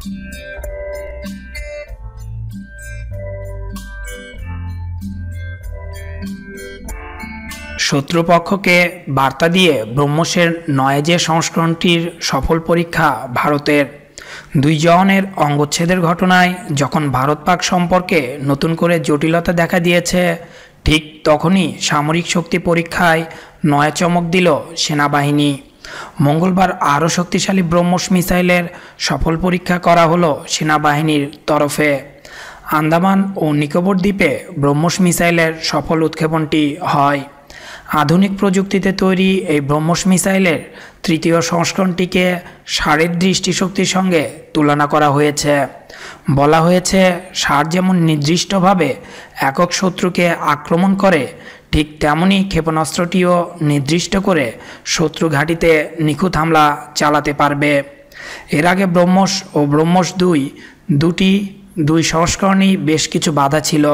শত্রুপক্ষকে বার্তা দিয়ে ব্রহ্মসের নয়েজে সংস্করণটির সফল পরীক্ষা ভারতের দুই জওয়ানের অঙ্গচ্ছেদের ঘটনায় যখন ভারত পাক সম্পর্কে নতুন করে জটিলতা দেখা দিয়েছে ঠিক তখনই সামরিক শক্তি পরীক্ষায় নয়া চমক দিল সেনাবাহিনী মঙ্গলবার আরও শক্তিশালী ব্রহ্মস মিসাইলের সফল পরীক্ষা করা হলো সেনাবাহিনীর তরফে আন্দামান ও নিকোবর দ্বীপে ব্রহ্মস মিসাইলের সফল উৎক্ষেপণটি হয় আধুনিক প্রযুক্তিতে তৈরি এই ব্রহ্মস মিসাইলের তৃতীয় সংস্করণটিকে সারের দৃষ্টিশক্তির সঙ্গে তুলনা করা হয়েছে বলা হয়েছে সার যেমন নির্দিষ্টভাবে একক শত্রুকে আক্রমণ করে ঠিক তেমনই ক্ষেপণাস্ত্রটিও নির্দিষ্ট করে শত্রু ঘাঁটিতে নিখুঁত হামলা চালাতে পারবে এর আগে ব্রহ্মস ও ব্রহ্মস দুই দুটি দুই সংস্করণেই বেশ কিছু বাধা ছিল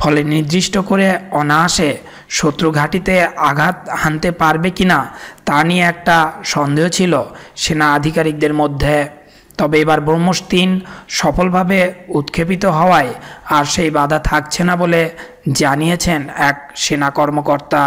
ফলে নির্দিষ্ট করে অনায়াসে শত্রু ঘাঁটিতে আঘাত হানতে পারবে কিনা তা নিয়ে একটা সন্দেহ ছিল সেনা আধিকারিকদের মধ্যে তবে এবার ব্রহ্মস সফলভাবে উৎক্ষেপিত হওয়ায় আর সেই বাধা থাকছে না বলে জানিয়েছেন এক সেনা কর্মকর্তা